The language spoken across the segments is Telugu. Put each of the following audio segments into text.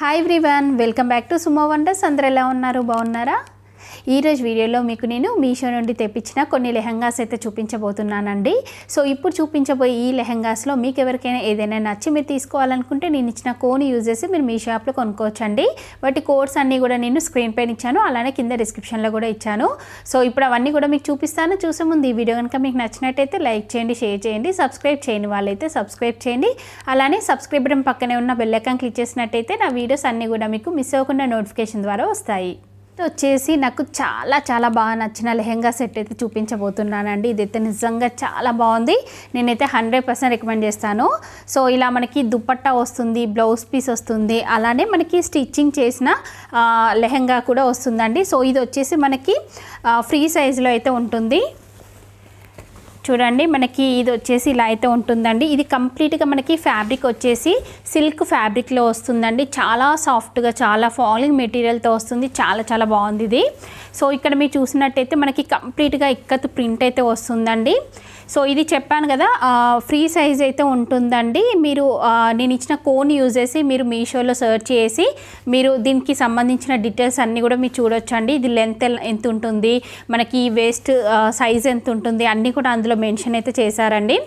hi everyone welcome back to Sumo Wonders అందరు ఎలా ఉన్నారు బాగున్నారా ఈరోజు వీడియోలో మీకు నేను మీషో నుండి తెప్పించిన కొన్ని లెహంగాస్ అయితే చూపించబోతున్నానండి సో ఇప్పుడు చూపించబోయే ఈ లెహంగాస్లో మీకు ఎవరికైనా ఏదైనా నచ్చి మీరు తీసుకోవాలనుకుంటే నేను ఇచ్చిన కోన్ యూజ్ చేసి మీరు మీషో యాప్లో కొనుక్కోవచ్చండి వాటి కోడ్స్ అన్నీ కూడా నేను స్క్రీన్ పైన ఇచ్చాను అలానే కింద డిస్క్రిప్షన్లో కూడా ఇచ్చాను సో ఇప్పుడు అవన్నీ కూడా మీకు చూపిస్తాను చూసే ముందు ఈ వీడియో కనుక మీకు నచ్చినట్టయితే లైక్ చేయండి షేర్ చేయండి సబ్స్క్రైబ్ చేయని వాళ్ళైతే సబ్స్క్రైబ్ చేయండి అలానే సబ్స్క్రైబ్ పక్కనే ఉన్న బెల్లైకాన్ క్లిక్ చేసినట్టయితే నా వీడియోస్ అన్నీ కూడా మీకు మిస్ అవ్వకుండా నోటిఫికేషన్ ద్వారా వస్తాయి నెక్స్ట్ వచ్చేసి నాకు చాలా చాలా బాగా నచ్చిన లెహెంగా సెట్ అయితే చూపించబోతున్నానండి ఇదైతే నిజంగా చాలా బాగుంది నేనైతే హండ్రెడ్ పర్సెంట్ రికమెండ్ చేస్తాను సో ఇలా మనకి దుపట్టా వస్తుంది బ్లౌజ్ పీస్ వస్తుంది అలానే మనకి స్టిచ్చింగ్ చేసిన లెహెంగా కూడా వస్తుందండి సో ఇది వచ్చేసి మనకి ఫ్రీ సైజులో అయితే ఉంటుంది చూడండి మనకి ఇది వచ్చేసి ఇలా అయితే ఉంటుందండి ఇది కంప్లీట్గా మనకి ఫ్యాబ్రిక్ వచ్చేసి సిల్క్ ఫ్యాబ్రిక్లో వస్తుందండి చాలా సాఫ్ట్గా చాలా ఫాలింగ్ మెటీరియల్తో వస్తుంది చాలా చాలా బాగుంది ఇది సో ఇక్కడ మీరు చూసినట్టయితే మనకి కంప్లీట్గా ఇక్కత్ ప్రింట్ అయితే వస్తుందండి సో ఇది చెప్పాను కదా ఫ్రీ సైజ్ అయితే ఉంటుందండి మీరు నేను ఇచ్చిన కోన్ యూజ్ చేసి మీరు మీషోలో సెర్చ్ చేసి మీరు దీనికి సంబంధించిన డీటెయిల్స్ అన్నీ కూడా మీరు చూడొచ్చండి ఇది లెంత్ ఎంత ఉంటుంది మనకి వేస్ట్ సైజ్ ఎంత ఉంటుంది అన్నీ కూడా అందులో మెన్షన్ అయితే చేశారండి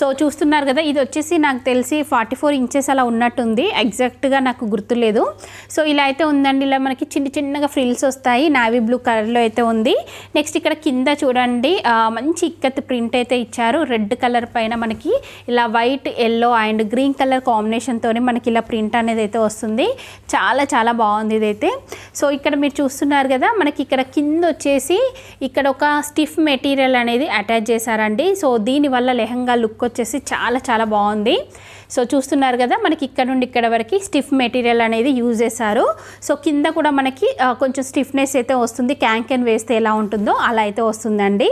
సో చూస్తున్నారు కదా ఇది వచ్చేసి నాకు తెలిసి ఫార్టీ ఫోర్ ఇంచెస్ అలా ఉన్నట్టుంది ఎగ్జాక్ట్గా నాకు గుర్తులేదు సో ఇలా అయితే ఉందండి ఇలా మనకి చిన్న చిన్నగా ఫ్రిల్స్ వస్తాయి నావీ బ్లూ కలర్లో అయితే ఉంది నెక్స్ట్ ఇక్కడ కింద చూడండి మంచి ఇక్కత్ ప్రింట్ అయితే ఇచ్చారు రెడ్ కలర్ పైన మనకి ఇలా white yellow and green colour కాంబినేషన్తో మనకి ఇలా ప్రింట్ అనేది అయితే వస్తుంది చాలా చాలా బాగుంది ఇదైతే సో ఇక్కడ మీరు చూస్తున్నారు కదా మనకి ఇక్కడ కింద వచ్చేసి ఇక్కడ ఒక స్టిఫ్ మెటీరియల్ అనేది అటాచ్ చేశారండి సో దీనివల్ల లెహంగా లుక్ వచ్చేసి చాలా చాలా బాగుంది సో చూస్తున్నారు కదా మనకి ఇక్కడ నుండి ఇక్కడ వరకు స్టిఫ్ మెటీరియల్ అనేది యూజ్ చేశారు సో కింద కూడా మనకి కొంచెం స్టిఫ్నెస్ అయితే వస్తుంది క్యాంకెన్ వేస్తే ఎలా ఉంటుందో అలా అయితే వస్తుందండి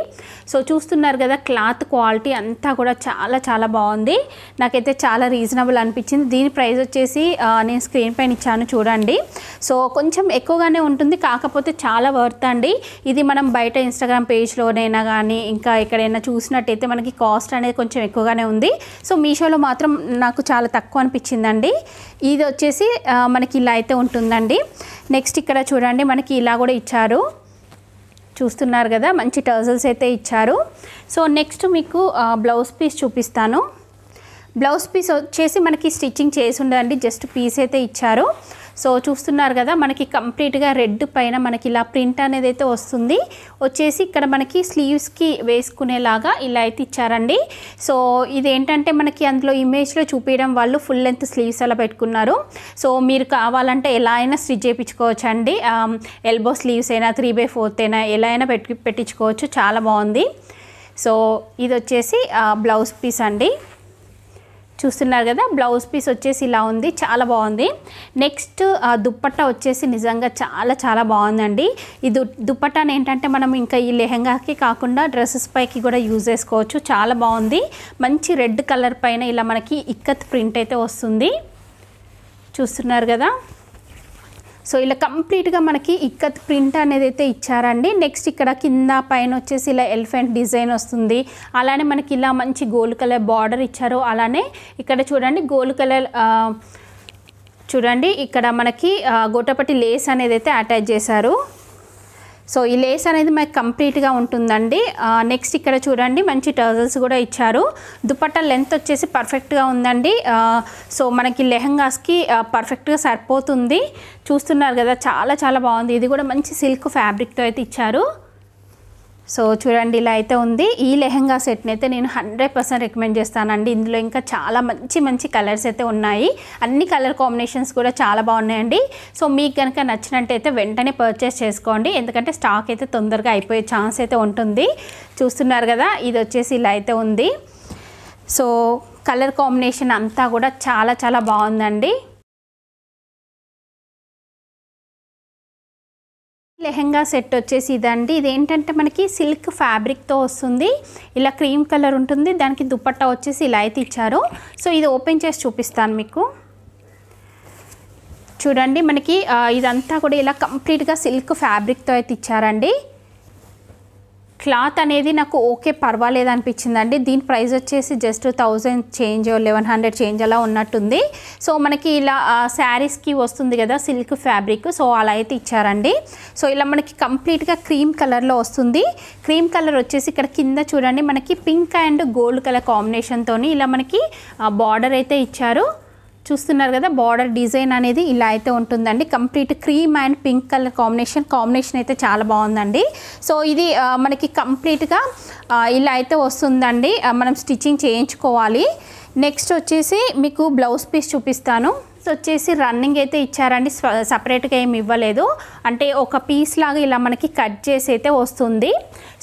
సో చూస్తున్నారు కదా క్లాత్ క్వాలిటీ అంతా కూడా చాలా చాలా బాగుంది నాకైతే చాలా రీజనబుల్ అనిపించింది దీని ప్రైస్ వచ్చేసి నేను స్క్రీన్ పైన ఇచ్చాను చూడండి సో కొంచెం ఎక్కువగానే ఉంటుంది కాకపోతే చాలా వర్త్ అండి ఇది మనం బయట ఇన్స్టాగ్రామ్ పేజ్లోనైనా కానీ ఇంకా ఎక్కడైనా చూసినట్టయితే మనకి కాస్ట్ అనేది కొంచెం ఎక్కువగానే ఉంది సో మీషోలో మాత్రం నాకు చాలా తక్కువ అనిపించిందండి ఇది వచ్చేసి మనకి ఇలా అయితే ఉంటుందండి నెక్స్ట్ ఇక్కడ చూడండి మనకి ఇలా కూడా ఇచ్చారు చూస్తున్నారు కదా మంచి టర్జల్స్ అయితే ఇచ్చారు సో నెక్స్ట్ మీకు బ్లౌజ్ పీస్ చూపిస్తాను బ్లౌజ్ పీస్ వచ్చేసి మనకి స్టిచ్చింగ్ చేసి ఉండదండి జస్ట్ పీస్ అయితే ఇచ్చారు సో చూస్తున్నారు కదా మనకి కంప్లీట్గా రెడ్ పైన మనకి ఇలా ప్రింట్ అనేది అయితే వస్తుంది వచ్చేసి ఇక్కడ మనకి స్లీవ్స్కి వేసుకునేలాగా ఇలా అయితే ఇచ్చారండి సో ఇదేంటంటే మనకి అందులో ఇమేజ్లో చూపించడం వాళ్ళు ఫుల్ లెంత్ స్లీవ్స్ అలా పెట్టుకున్నారు సో మీరు కావాలంటే ఎలా అయినా స్టిచ్ చేయించుకోవచ్చు అండి ఎల్బో స్లీవ్స్ అయినా త్రీ బై ఫోర్త్ అయినా ఎలా అయినా పెట్టి పెట్టించుకోవచ్చు చాలా బాగుంది సో ఇది వచ్చేసి బ్లౌజ్ పీస్ అండి చూస్తున్నారు కదా బ్లౌజ్ పీస్ వచ్చేసి ఇలా ఉంది చాలా బాగుంది నెక్స్ట్ దుప్పట్టా వచ్చేసి నిజంగా చాలా చాలా బాగుందండి ఈ దు దుప్పట్టాని ఏంటంటే మనం ఇంకా ఈ లెహెంగాకి కాకుండా డ్రెస్సెస్ పైకి కూడా యూజ్ చేసుకోవచ్చు చాలా బాగుంది మంచి రెడ్ కలర్ పైన ఇలా మనకి ఇక్కత్ ప్రింట్ అయితే వస్తుంది చూస్తున్నారు కదా సో ఇలా కంప్లీట్గా మనకి ఇక్కత్ ప్రింట్ అనేది అయితే ఇచ్చారండి నెక్స్ట్ ఇక్కడ కింద పైన వచ్చేసి ఇలా ఎలిఫెంట్ డిజైన్ వస్తుంది అలానే మనకి ఇలా మంచి గోల్డ్ కలర్ బార్డర్ ఇచ్చారు అలానే ఇక్కడ చూడండి గోల్డ్ కలర్ చూడండి ఇక్కడ మనకి గోటపట్టి లేస్ అనేది అయితే అటాచ్ చేశారు సో ఈ లేస్ అనేది మనకి కంప్లీట్గా ఉంటుందండి నెక్స్ట్ ఇక్కడ చూడండి మంచి టర్జల్స్ కూడా ఇచ్చారు దుప్పట్ట లెంత్ వచ్చేసి పర్ఫెక్ట్గా ఉందండి సో మనకి లెహంగాస్కి పర్ఫెక్ట్గా సరిపోతుంది చూస్తున్నారు కదా చాలా చాలా బాగుంది ఇది కూడా మంచి సిల్క్ ఫ్యాబ్రిక్తో అయితే ఇచ్చారు సో చూడండి ఇలా అయితే ఉంది ఈ లెహెంగా సెట్ని అయితే నేను హండ్రెడ్ పర్సెంట్ రికమెండ్ చేస్తానండి ఇందులో ఇంకా చాలా మంచి మంచి కలర్స్ అయితే ఉన్నాయి అన్ని కలర్ కాంబినేషన్స్ కూడా చాలా బాగున్నాయండి సో మీకు కనుక నచ్చినట్టయితే వెంటనే పర్చేస్ చేసుకోండి ఎందుకంటే స్టాక్ అయితే తొందరగా అయిపోయే ఛాన్స్ అయితే ఉంటుంది చూస్తున్నారు కదా ఇది వచ్చేసి ఇలా అయితే ఉంది సో కలర్ కాంబినేషన్ అంతా కూడా చాలా చాలా బాగుందండి లెహెంగా సెట్ వచ్చేసి ఇదండి ఇదేంటంటే మనకి సిల్క్ ఫ్యాబ్రిక్తో వస్తుంది ఇలా క్రీమ్ కలర్ ఉంటుంది దానికి దుపట్టా వచ్చేసి ఇలా అయితే ఇచ్చారు సో ఇది ఓపెన్ చేసి చూపిస్తాను మీకు చూడండి మనకి ఇదంతా కూడా ఇలా కంప్లీట్గా సిల్క్ ఫ్యాబ్రిక్తో అయితే ఇచ్చారండి క్లాత్ అనేది నాకు ఓకే పర్వాలేదు అనిపించిందండి దీని ప్రైస్ వచ్చేసి just thousand change eleven hundred change అలా ఉన్నట్టుంది సో మనకి ఇలా శారీస్కి వస్తుంది కదా సిల్క్ ఫ్యాబ్రిక్ సో అలా అయితే ఇచ్చారండి సో ఇలా మనకి కంప్లీట్గా క్రీమ్ కలర్లో వస్తుంది క్రీమ్ కలర్ వచ్చేసి ఇక్కడ కింద చూడండి మనకి పింక్ అండ్ గోల్డ్ కలర్ కాంబినేషన్తో ఇలా మనకి బార్డర్ అయితే ఇచ్చారు చూస్తున్నారు కదా బార్డర్ డిజైన్ అనేది ఇలా అయితే ఉంటుందండి complete cream and pink colour combination combination అయితే చాలా బాగుందండి సో ఇది మనకి కంప్లీట్గా ఇలా అయితే వస్తుందండి మనం స్టిచ్చింగ్ చేయించుకోవాలి నెక్స్ట్ వచ్చేసి మీకు బ్లౌజ్ పీస్ చూపిస్తాను వచ్చేసి రన్నింగ్ అయితే ఇచ్చారండి సపరేట్గా ఏమి ఇవ్వలేదు అంటే ఒక పీస్ లాగా ఇలా మనకి కట్ చేసి అయితే వస్తుంది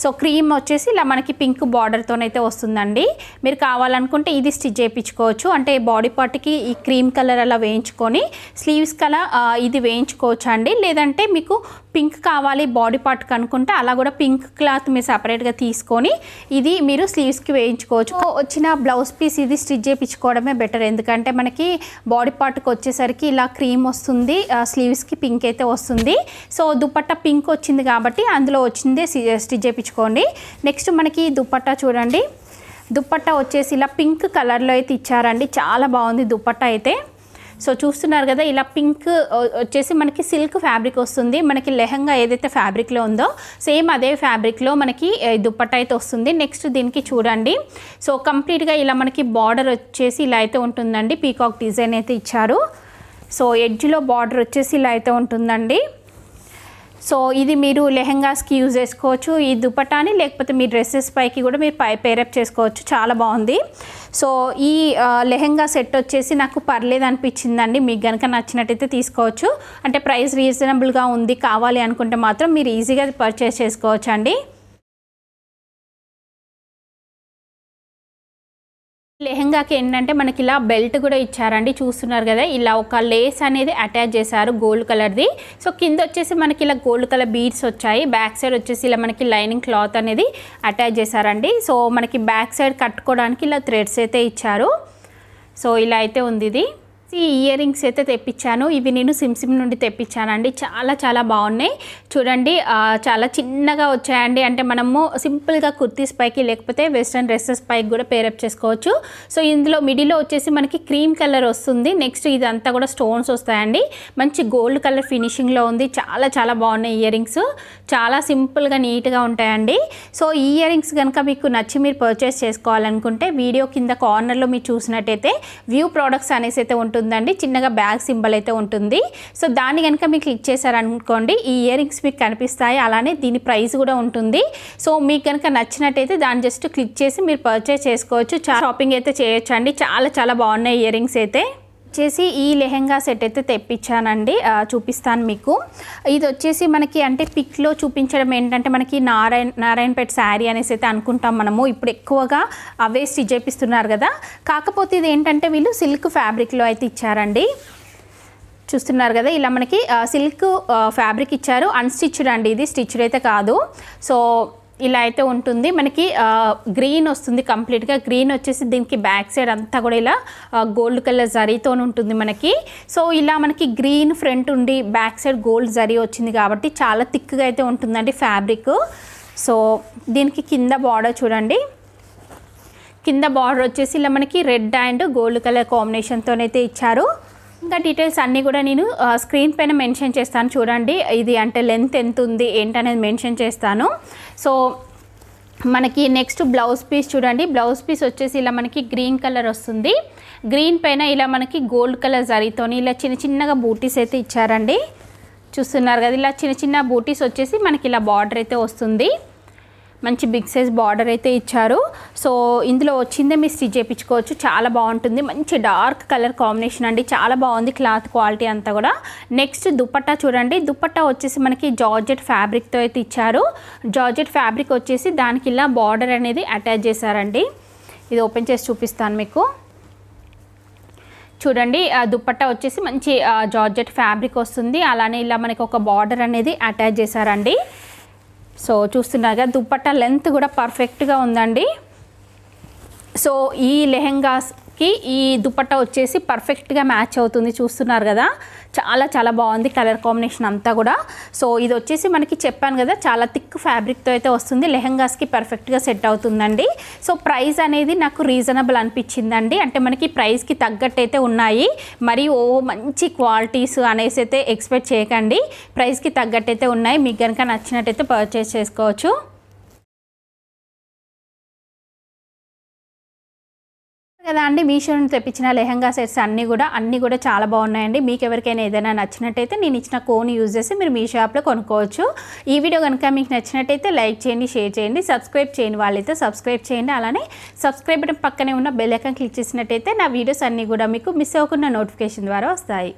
సో క్రీమ్ వచ్చేసి ఇలా మనకి పింక్ బార్డర్తోనైతే వస్తుందండి మీరు కావాలనుకుంటే ఇది స్టిచ్ చేయించుకోవచ్చు అంటే బాడీ పార్ట్కి ఈ క్రీమ్ కలర్ అలా వేయించుకొని స్లీవ్స్ కలా ఇది వేయించుకోవచ్చు అండి లేదంటే మీకు పింక్ కావాలి బాడీ పార్ట్ కనుకుంటే అలా కూడా పింక్ క్లాత్ మీరు సపరేట్గా తీసుకొని ఇది మీరు స్లీవ్స్కి వేయించుకోవచ్చు వచ్చిన బ్లౌజ్ పీస్ ఇది స్టిచ్ చేయించుకోవడమే బెటర్ ఎందుకంటే మనకి బాడీ పార్ట్కి వచ్చేసరికి ఇలా క్రీమ్ వస్తుంది స్లీవ్స్కి పింక్ అయితే వస్తుంది సో దుప్పట్ట పింక్ వచ్చింది కాబట్టి అందులో వచ్చిందే స్టిచ్ చేయించుకోండి నెక్స్ట్ మనకి దుపట్టా చూడండి దుప్పట్ట వచ్చేసి ఇలా పింక్ కలర్లో అయితే ఇచ్చారండి చాలా బాగుంది దుప్పట్ట అయితే సో చూస్తున్నారు కదా ఇలా పింక్ వచ్చేసి మనకి సిల్క్ ఫ్యాబ్రిక్ వస్తుంది మనకి లెహంగా ఏదైతే ఫ్యాబ్రిక్లో ఉందో సేమ్ అదే ఫ్యాబ్రిక్లో మనకి దుప్పట్ట అయితే వస్తుంది నెక్స్ట్ దీనికి చూడండి సో కంప్లీట్గా ఇలా మనకి బార్డర్ వచ్చేసి ఇలా అయితే ఉంటుందండి పీకాక్ డిజైన్ అయితే ఇచ్చారు సో ఎడ్జ్లో బార్డర్ వచ్చేసి ఇలా అయితే ఉంటుందండి సో ఇది మీరు లెహెంగాస్కి యూజ్ చేసుకోవచ్చు ఈ దుపటాని లేకపోతే మీ డ్రెస్సెస్ పైకి కూడా మీరు పై పేరప్ చేసుకోవచ్చు చాలా బాగుంది సో ఈ లెహెంగా సెట్ వచ్చేసి నాకు పర్లేదు అనిపించిందండి మీకు కనుక నచ్చినట్టయితే తీసుకోవచ్చు అంటే ప్రైస్ రీజనబుల్గా ఉంది కావాలి అనుకుంటే మాత్రం మీరు ఈజీగా పర్చేస్ చేసుకోవచ్చు అండి లెహెంగాకి ఏంటంటే మనకి ఇలా బెల్ట్ కూడా ఇచ్చారండి చూస్తున్నారు కదా ఇలా ఒక లేస్ అనేది అటాచ్ చేశారు గోల్డ్ కలర్ది సో కింద వచ్చేసి మనకి ఇలా గోల్డ్ కలర్ బీడ్స్ వచ్చాయి బ్యాక్ సైడ్ వచ్చేసి ఇలా మనకి లైనింగ్ క్లాత్ అనేది అటాచ్ చేశారండి సో మనకి బ్యాక్ సైడ్ కట్టుకోవడానికి ఇలా థ్రెడ్స్ అయితే ఇచ్చారు సో ఇలా అయితే ఉంది ఇది ఈ ఇయర్ రింగ్స్ అయితే తెప్పించాను ఇవి నేను సిమ్సిమ్ నుండి తెప్పించానండి చాలా చాలా బాగున్నాయి చూడండి చాలా చిన్నగా వచ్చాయండి అంటే మనము సింపుల్గా కుర్తీస్ పైకి లేకపోతే వెస్ట్రన్ డ్రెస్సెస్ పైకి కూడా పేరప్ చేసుకోవచ్చు సో ఇందులో మిడిల్లో వచ్చేసి మనకి క్రీమ్ కలర్ వస్తుంది నెక్స్ట్ ఇదంతా కూడా స్టోన్స్ వస్తాయండి మంచి గోల్డ్ కలర్ ఫినిషింగ్లో ఉంది చాలా చాలా బాగున్నాయి ఇయర్ రింగ్స్ చాలా సింపుల్గా నీట్గా ఉంటాయండి సో ఈ ఇయర్ రింగ్స్ కనుక మీకు నచ్చి మీరు పర్చేస్ చేసుకోవాలనుకుంటే వీడియో కింద కార్నర్లో మీరు చూసినట్టయితే వ్యూ ప్రోడక్ట్స్ అనేసి అయితే ఉంటుంది ఉంటుందండి చిన్నగా బ్యాగ్ సింబల్ అయితే ఉంటుంది సో దాన్ని కనుక మీకు క్లిక్ చేశారనుకోండి ఈ ఇయర్ రింగ్స్ మీకు కనిపిస్తాయి అలానే దీని ప్రైస్ కూడా ఉంటుంది సో మీకు కనుక నచ్చినట్టయితే దాన్ని జస్ట్ క్లిక్ చేసి మీరు పర్చేస్ చేసుకోవచ్చు షాపింగ్ అయితే చేయొచ్చు అండి చాలా చాలా బాగున్నాయి ఇయర్ రింగ్స్ అయితే వచ్చేసి ఈ లెహెంగా సెట్ అయితే తెప్పించానండి చూపిస్తాను మీకు ఇది వచ్చేసి మనకి అంటే పిక్లో చూపించడం ఏంటంటే మనకి నారాయణ నారాయణపేట శారీ అనేసి అయితే అనుకుంటాం మనము ఇప్పుడు ఎక్కువగా అవే స్టిచ్ చేపిస్తున్నారు కదా కాకపోతే ఇది ఏంటంటే వీళ్ళు సిల్క్ ఫ్యాబ్రిక్లో అయితే ఇచ్చారండి చూస్తున్నారు కదా ఇలా మనకి సిల్క్ ఫ్యాబ్రిక్ ఇచ్చారు అన్స్టిచ్డ్ అండి ఇది స్టిచ్డ్ అయితే కాదు సో ఇలా అయితే ఉంటుంది మనకి గ్రీన్ వస్తుంది కంప్లీట్గా గ్రీన్ వచ్చేసి దీనికి బ్యాక్ సైడ్ అంతా కూడా ఇలా గోల్డ్ కలర్ జరీతో ఉంటుంది మనకి సో ఇలా మనకి గ్రీన్ ఫ్రంట్ ఉండి బ్యాక్ సైడ్ గోల్డ్ జరీ వచ్చింది కాబట్టి చాలా థిక్గా అయితే ఉంటుందండి ఫ్యాబ్రిక్ సో దీనికి కింద బార్డర్ చూడండి కింద బార్డర్ వచ్చేసి ఇలా మనకి రెడ్ అండ్ గోల్డ్ కలర్ కాంబినేషన్తోనైతే ఇచ్చారు ఇంకా డీటెయిల్స్ అన్నీ కూడా నేను స్క్రీన్ పైన మెన్షన్ చేస్తాను చూడండి ఇది అంటే లెంత్ ఎంత ఉంది ఏంటనేది మెన్షన్ చేస్తాను సో మనకి నెక్స్ట్ బ్లౌజ్ పీస్ చూడండి బ్లౌజ్ పీస్ వచ్చేసి ఇలా మనకి గ్రీన్ కలర్ వస్తుంది గ్రీన్ పైన ఇలా మనకి గోల్డ్ కలర్ జరీతోని ఇలా చిన్న చిన్నగా బూటీస్ అయితే ఇచ్చారండి చూస్తున్నారు కదా ఇలా చిన్న చిన్న బూటీస్ వచ్చేసి మనకి ఇలా బార్డర్ అయితే వస్తుంది మంచి బిగ్ సైజ్ బార్డర్ అయితే ఇచ్చారు సో ఇందులో వచ్చిందే మీరు స్టిచ్ చేయించుకోవచ్చు చాలా బాగుంటుంది మంచి డార్క్ కలర్ కాంబినేషన్ అండి చాలా బాగుంది క్లాత్ క్వాలిటీ అంతా కూడా నెక్స్ట్ దుపట్టా చూడండి దుపట్టా వచ్చేసి మనకి జార్జెట్ ఫ్యాబ్రిక్తో అయితే ఇచ్చారు జార్జెట్ ఫ్యాబ్రిక్ వచ్చేసి దానికి ఇలా బార్డర్ అనేది అటాచ్ చేశారండి ఇది ఓపెన్ చేసి చూపిస్తాను మీకు చూడండి దుప్పట్టా వచ్చేసి మంచి జార్జెట్ ఫ్యాబ్రిక్ వస్తుంది అలానే ఇలా మనకి ఒక బార్డర్ అనేది అటాచ్ చేశారండి సో కదా దుప్పట్ట లెంత్ కూడా పర్ఫెక్ట్గా ఉందండి సో ఈ లెహెంగాస్ మనకి ఈ దుపట్ట వచ్చేసి పర్ఫెక్ట్గా మ్యాచ్ అవుతుంది చూస్తున్నారు కదా చాలా చాలా బాగుంది కలర్ కాంబినేషన్ అంతా కూడా సో ఇది వచ్చేసి మనకి చెప్పాను కదా చాలా థిక్ ఫ్యాబ్రిక్తో అయితే వస్తుంది లెహంగాస్కి పర్ఫెక్ట్గా సెట్ అవుతుందండి సో ప్రైస్ అనేది నాకు రీజనబుల్ అనిపించిందండి అంటే మనకి ప్రైస్కి తగ్గట్టు అయితే ఉన్నాయి మరి ఓ మంచి క్వాలిటీస్ అనేసి అయితే ఎక్స్పెక్ట్ చేయకండి ప్రైస్కి తగ్గట్టు అయితే ఉన్నాయి మీకు కనుక నచ్చినట్టయితే పర్చేస్ చేసుకోవచ్చు కదా అండి మీషో నుండి తెప్పించిన లెహంగా సెట్స్ అన్నీ కూడా అన్నీ కూడా చాలా బాగున్నాయండి మీకు ఎవరికైనా ఏదైనా నచ్చినట్టయితే నేను ఇచ్చిన కోన్ యూజ్ చేసి మీరు మీ షాప్లో కొనుక్కోవచ్చు ఈ వీడియో కనుక మీకు నచ్చినట్టయితే లైక్ చేయండి షేర్ చేయండి సబ్స్క్రైబ్ చేయండి వాళ్ళైతే సబ్స్క్రైబ్ చేయండి అలానే సబ్స్క్రైబ్ పక్కనే ఉన్న బెల్ ఐకన్ క్లిక్ చేసినట్టయితే నా వీడియోస్ అన్నీ కూడా మీకు మిస్ అవ్వకుండా నోటిఫికేషన్ ద్వారా వస్తాయి